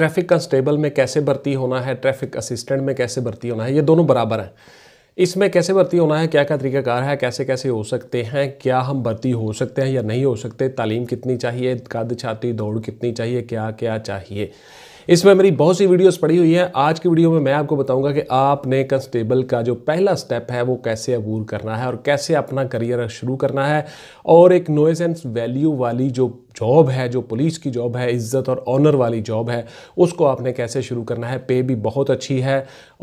traffic constable में कैसे भर्ती होना है ट्रैफिक असिस्टेंट में कैसे भर्ती होना है ये दोनों बराबर हैं इसमें कैसे भर्ती होना है क्या क्या तरीक़ाकार है कैसे कैसे हो सकते हैं क्या हम भर्ती हो सकते हैं या नहीं हो सकते तालीम कितनी चाहिए कद छाती दौड़ कितनी चाहिए क्या क्या चाहिए इसमें मेरी बहुत सी वीडियोस पड़ी हुई है आज की वीडियो में मैं आपको बताऊंगा कि आपने कंस्टेबल का जो पहला स्टेप है वो कैसे अबूर करना है और कैसे अपना करियर शुरू करना है और एक नोएस एंड वैल्यू वाली जो जॉब है जो पुलिस की जॉब है इज़्ज़त और ऑनर वाली जॉब है उसको आपने कैसे शुरू करना है पे भी बहुत अच्छी है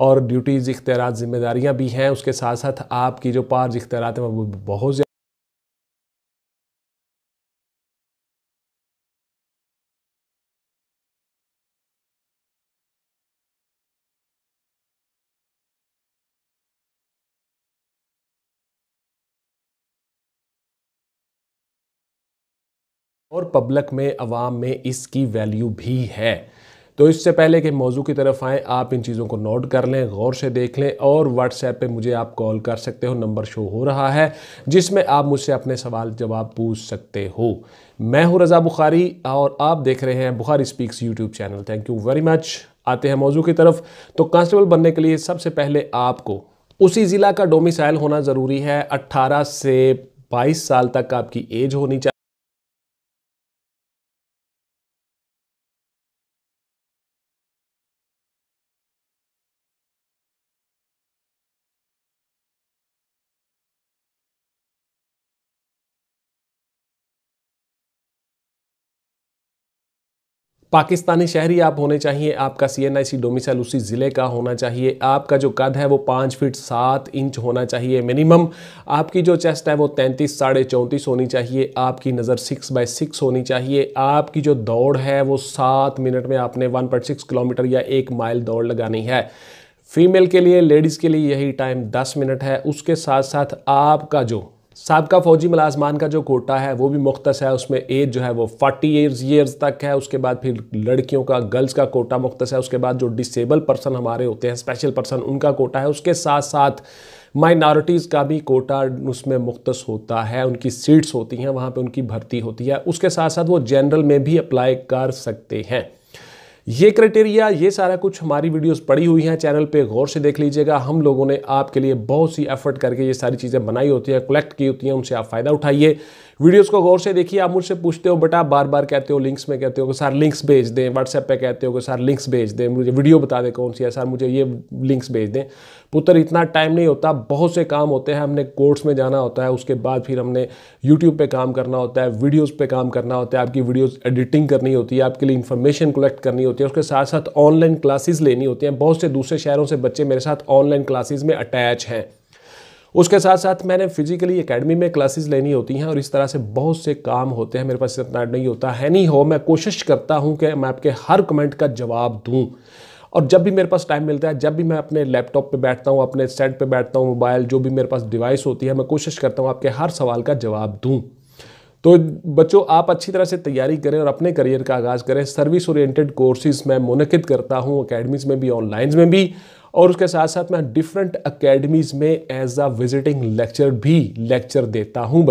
और ड्यूटीज़ इख्तियार जिम्मेदारियाँ भी हैं उसके साथ साथ आपकी जो पार्ज इख्तियार हैं वो बहुत और पब्लिक में अवाम में इसकी वैल्यू भी है तो इससे पहले कि मौजू की तरफ आएँ आप इन चीज़ों को नोट कर लें गौर से देख लें और व्हाट्सएप पे मुझे आप कॉल कर सकते हो नंबर शो हो रहा है जिसमें आप मुझसे अपने सवाल जवाब पूछ सकते हो मैं हूँ रज़ा बुखारी और आप देख रहे हैं Bukhari speaks YouTube channel thank you very much आते हैं मौजू की तरफ तो कांस्टेबल बनने के लिए सबसे पहले आपको उसी ज़िला का डोमिसाइल होना ज़रूरी है अट्ठारह से बाईस साल तक आपकी एज होनी चाहिए पाकिस्तानी शहरी आप होने चाहिए आपका सी एन आई सी डोमिसाइल उसी ज़िले का होना चाहिए आपका जो कद है वो पाँच फीट सात इंच होना चाहिए मिनिमम आपकी जो चेस्ट है वो तैंतीस साढ़े चौंतीस होनी चाहिए आपकी नज़र सिक्स बाई सिक्स होनी चाहिए आपकी जो दौड़ है वो सात मिनट में आपने वन पॉइंट सिक्स किलोमीटर या एक माइल दौड़ लगानी है फीमेल के लिए लेडीज़ के लिए यही टाइम दस मिनट है उसके साथ साथ आपका जो सबका फ़ौजी मुलाजमान का जो कोटा है वो भी मुख्तस है उसमें एज जो है वो फोर्टी ईयर्स ईयर्स तक है उसके बाद फिर लड़कियों का गर्ल्स का कोटा मुख्तस है उसके बाद जो डिसेबल पर्सन हमारे होते हैं स्पेशल पर्सन उनका कोटा है उसके साथ साथ माइनॉरिटीज़ का भी कोटा उसमें मुख्तस होता है उनकी सीट्स होती हैं वहाँ पर उनकी भर्ती होती है उसके साथ साथ वो जनरल में भी अप्लाई कर सकते हैं ये क्राइटेरिया ये सारा कुछ हमारी वीडियोस पड़ी हुई हैं चैनल पे गौर से देख लीजिएगा हम लोगों ने आपके लिए बहुत सी एफर्ट करके ये सारी चीज़ें बनाई होती हैं कलेक्ट की होती हैं उनसे आप फ़ायदा उठाइए वीडियोस को गौर से देखिए आप मुझसे पूछते हो बेटा बार बार कहते हो लिंक्स में कहते हो कि सर लिंक्स भेज दें व्हाट्सएप पे कहते हो कि सर लिंक्स भेज दें मुझे वीडियो बता दें कौन सी है सर मुझे ये लिंक्स भेज दें पुत्र इतना टाइम नहीं होता बहुत से काम होते हैं हमने कोर्स में जाना होता है उसके बाद फिर हमने यूट्यूब पर काम करना होता है वीडियोज़ पर काम करना होता है आपकी वीडियोज़ एडिटिंग करनी होती है आपके लिए इन्फॉर्मेशन कलेक्ट करनी होती है उसके साथ साथ ऑनलाइन क्लासेज लेनी होती हैं बहुत से दूसरे शहरों से बच्चे मेरे साथ ऑनलाइन क्लासेज में अटैच हैं उसके साथ साथ मैंने फिजिकली एकेडमी में क्लासेस लेनी होती हैं और इस तरह से बहुत से काम होते हैं मेरे पास इतना नहीं होता है नहीं हो मैं कोशिश करता हूँ कि मैं आपके हर कमेंट का जवाब दूँ और जब भी मेरे पास टाइम मिलता है जब भी मैं अपने लैपटॉप पे बैठता हूँ अपने सेट पे बैठता हूँ मोबाइल जो भी मेरे पास डिवाइस होती है मैं कोशिश करता हूँ आपके हर सवाल का जवाब दूँ तो बच्चों आप अच्छी तरह से तैयारी करें और अपने करियर का आगाज़ करें सर्विस ओरिएंटेड कोर्सेज मैं मुनद करता हूँ अकेडमीज़ में भी ऑनलाइन में भी और उसके साथ साथ मैं डिफरेंट अकेडमीज़ में एज अ विजिटिंग लेक्चर भी लेक्चर देता हूँ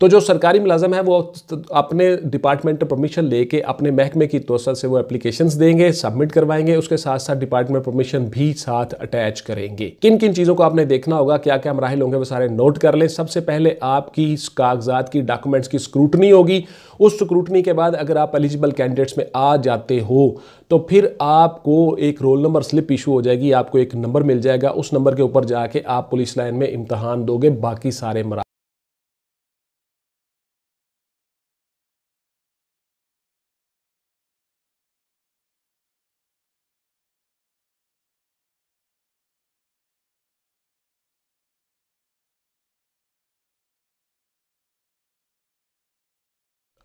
तो जो सरकारी मुलाजम है वो अपने डिपार्टमेंट परमिशन लेके अपने महकमे की तोसर से वो एप्लीकेशंस देंगे सबमिट करवाएंगे उसके साथ साथ डिपार्टमेंट परमिशन भी साथ अटैच करेंगे किन किन चीज़ों को आपने देखना होगा क्या क्या मराहल होंगे वो सारे नोट कर लें सबसे पहले आपकी कागजात की डॉक्यूमेंट्स की स्क्रूटनी होगी उस स्क्रूटनी के बाद अगर आप एलिजिबल कैंडिडेट्स में आ जाते हो तो फिर आपको एक रोल नंबर स्लिप इशू हो जाएगी आपको एक नंबर मिल जाएगा उस नंबर के ऊपर जाके आप पुलिस लाइन में इम्तहान दोगे बाकी सारे मरा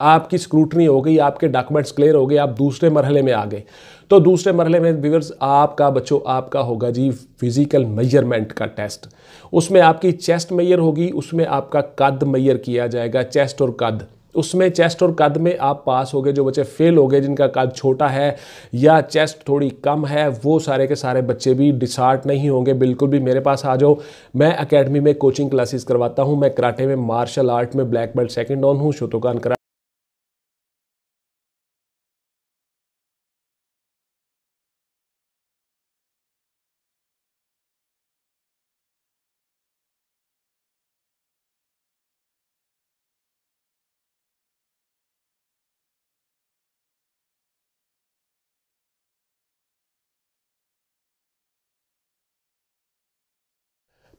आपकी स्क्रूटनी हो गई आपके डॉक्यूमेंट्स क्लियर हो गए आप दूसरे मरहले में आ गए तो दूसरे मरहले में व्यूवर्स आपका बच्चों आपका होगा जी फिज़िकल मेजरमेंट का टेस्ट उसमें आपकी चेस्ट मेयर होगी उसमें आपका कद मेयर किया जाएगा चेस्ट और कद उसमें चेस्ट और कद में आप पास हो गए जो बच्चे फेल हो गए जिनका कद छोटा है या चेस्ट थोड़ी कम है वो सारे के सारे बच्चे भी डिसार्ट नहीं होंगे बिल्कुल भी मेरे पास आ जाओ मैं अकेडमी में कोचिंग क्लासेस करवाता हूँ मैं कराटे में मार्शल आर्ट में ब्लैक बेल्ट सेकेंड ऑन हूँ शोतोकान करा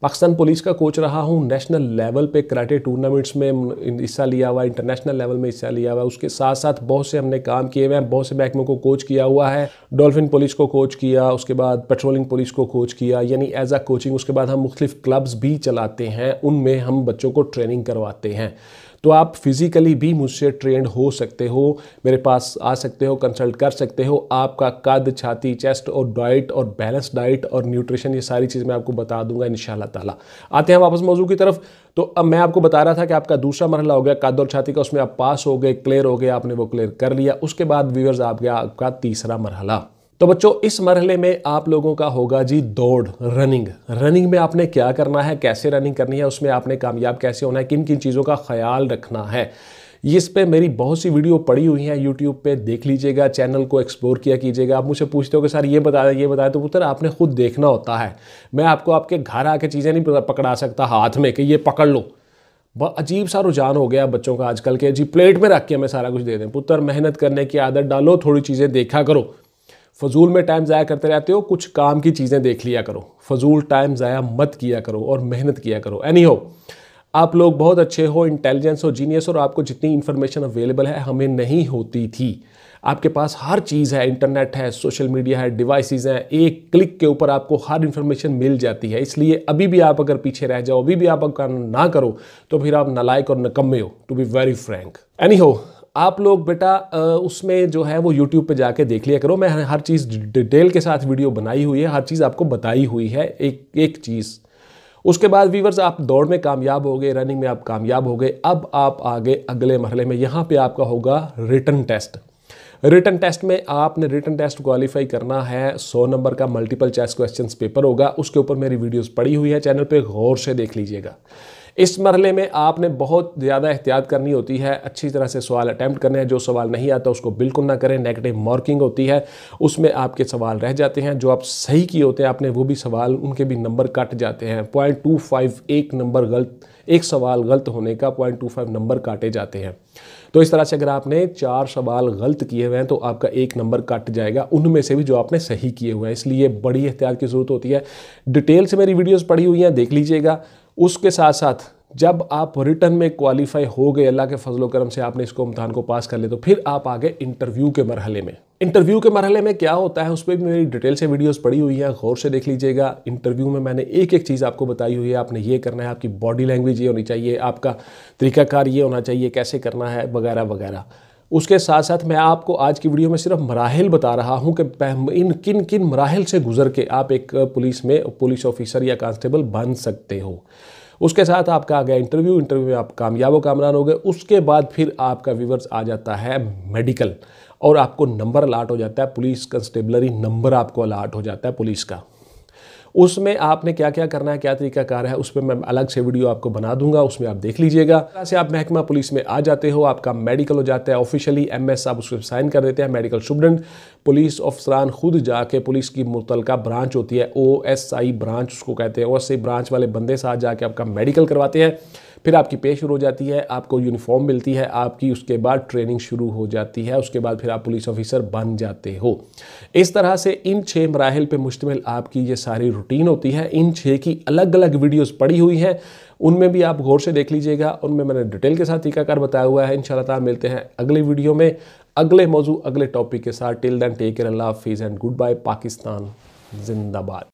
पाकिस्तान पुलिस का कोच रहा हूँ नेशनल लेवल पे कराटे टूर्नामेंट्स में हिस्सा लिया हुआ है इंटरनेशनल लेवल में हिस्सा लिया हुआ है उसके साथ साथ बहुत से हमने काम किए हुए हैं बहुत से महकमों को कोच किया हुआ है डॉल्फिन पुलिस को कोच किया उसके बाद पेट्रोलिंग पुलिस को कोच किया यानी एज आ कोचिंग उसके बाद हम मुख्तफ क्लब्स भी चलाते हैं उनमें हम बच्चों को ट्रेनिंग करवाते हैं तो आप फिज़िकली भी मुझसे ट्रेंड हो सकते हो मेरे पास आ सकते हो कंसल्ट कर सकते हो आपका कद छाती चेस्ट और डाइट और बैलेंस डाइट और न्यूट्रिशन ये सारी चीज़ मैं आपको बता दूंगा इन ताला आते हैं वापस मौजू की तरफ तो अब मैं आपको बता रहा था कि आपका दूसरा मरहला हो गया कद और छाती का उसमें आप पास हो गए क्लियर हो गए आपने वो क्लियर कर लिया उसके बाद व्यूअर्स आ गया आपका तीसरा मरहला तो बच्चों इस मरहले में आप लोगों का होगा जी दौड़ रनिंग रनिंग में आपने क्या करना है कैसे रनिंग करनी है उसमें आपने कामयाब कैसे होना है किन किन चीज़ों का ख्याल रखना है इस पे मेरी बहुत सी वीडियो पड़ी हुई हैं यूट्यूब पे देख लीजिएगा चैनल को एक्सप्लोर किया कीजिएगा आप मुझे पूछते हो कि सर ये दें ये बताया तो पुत्र आपने खुद देखना होता है मैं आपको आपके घर आके चीज़ें नहीं पकड़ा सकता हाथ में कि ये पकड़ लो बहुत अजीब सा रुझान हो गया बच्चों का आजकल के जी प्लेट में रख के हमें सारा कुछ दे दें पुत्र मेहनत करने की आदत डालो थोड़ी चीज़ें देखा करो फजूल में टाइम ज़ाया करते रहते हो कुछ काम की चीज़ें देख लिया करो फजूल टाइम ज़ाया मत किया करो और मेहनत किया करो एनी हो आप लोग बहुत अच्छे हो इंटेलिजेंस हो जीनियस और आपको जितनी इन्फॉर्मेशन अवेलेबल है हमें नहीं होती थी आपके पास हर चीज़ है इंटरनेट है सोशल मीडिया है डिवाइसेस हैं एक क्लिक के ऊपर आपको हर इन्फॉर्मेशन मिल जाती है इसलिए अभी भी आप अगर पीछे रह जाओ अभी भी आप अगर ना करो तो फिर आप नलायक और नकम्मे हो to be very frank any हो आप लोग बेटा उसमें जो है वो यूट्यूब पे जाके देख लिया करो मैं हर चीज़ डिटेल के साथ वीडियो बनाई हुई है हर चीज़ आपको बताई हुई है एक एक चीज़ उसके बाद वीवर्स आप दौड़ में कामयाब हो गए रनिंग में आप कामयाब हो गए अब आप आगे अगले मरहले में यहाँ पे आपका होगा रिटर्न टेस्ट रिटर्न टेस्ट में आपने रिटर्न टेस्ट क्वालिफाई करना है सौ नंबर का मल्टीपल चॉइस क्वेश्चंस पेपर होगा उसके ऊपर मेरी वीडियोस पड़ी हुई है चैनल पे गौर से देख लीजिएगा इस मरले में आपने बहुत ज़्यादा एहतियात करनी होती है अच्छी तरह से सवाल अटैम्प्ट करने हैं जो सवाल नहीं आता उसको बिल्कुल ना करें नेगेटिव मार्किंग होती है उसमें आपके सवाल रह जाते हैं जो आप सही किए होते हैं आपने वो भी सवाल उनके भी नंबर कट जाते हैं पॉइंट टू फाइव एक नंबर गलत एक सवाल गलत होने का पॉइंट टू फाइव नंबर काटे जाते हैं तो इस तरह से अगर आपने चार सवाल गलत किए हुए हैं तो आपका एक नंबर कट जाएगा उनमें से भी जो आपने सही किए हुए हैं इसलिए बड़ी एहतियात की ज़रूरत होती है डिटेल से मेरी वीडियोज़ पढ़ी हुई हैं देख लीजिएगा उसके साथ साथ जब आप रिटर्न में क्वालिफाई हो गए अल्लाह के फजलो करम से आपने इसको इम्तहान को पास कर ले तो फिर आप आगे इंटरव्यू के मरहले में इंटरव्यू के मरहले में क्या होता है उस पर भी मेरी डिटेल से वीडियोस पड़ी हुई हैं गौर से देख लीजिएगा इंटरव्यू में मैंने एक एक चीज़ आपको बताई हुई है आपने ये करना है आपकी बॉडी लैंग्वेज ये होनी चाहिए आपका तरीकाकार ये होना चाहिए कैसे करना है वगैरह वगैरह उसके साथ साथ मैं आपको आज की वीडियो में सिर्फ मराहल बता रहा हूँ कि इन किन किन मराहल से गुजर के आप एक पुलिस में पुलिस ऑफिसर या कांस्टेबल बन सकते हो उसके साथ आपका आ गया इंटरव्यू इंटरव्यू में आप कामयाब व कामरान हो गए उसके बाद फिर आपका व्यूवर्स आ जाता है मेडिकल और आपको नंबर अलाट हो जाता है पुलिस कंस्टेबलरी नंबर आपको अलाट हो जाता है पुलिस का उसमें आपने क्या क्या करना है क्या तरीका कार है उस पर मैं अलग से वीडियो आपको बना दूंगा उसमें आप देख लीजिएगा से आप महकमा पुलिस में आ जाते हो आपका मेडिकल हो जाता है ऑफिशियली एम एस आप उसको साइन कर देते हैं मेडिकल स्टूडेंट पुलिस अफसरान खुद जाके पुलिस की मुतलका ब्रांच होती है ओ एस आई ब्रांच उसको कहते हैं ओ एस आई ब्रांच वाले बंदे साथ जाके आपका मेडिकल करवाते हैं फिर आपकी पे शुरू हो जाती है आपको यूनिफॉर्म मिलती है आपकी उसके बाद ट्रेनिंग शुरू हो जाती है उसके बाद फिर आप पुलिस ऑफिसर बन जाते हो इस तरह से इन छः मराहल पर मुश्तमिल आपकी ये सारी रूटीन होती है इन छः की अलग अलग वीडियोज़ पड़ी हुई हैं उनमें भी आप गौर से देख लीजिएगा उनमें मैंने डिटेल के साथ टीकाकार बताया हुआ है इन शाला मिलते हैं अगले वीडियो में अगले मौजू अगले टॉपिक के साथ टिल दैन टेक केयर अल्लाह हाफिज़ एंड गुड बाय पाकिस्तान जिंदाबाद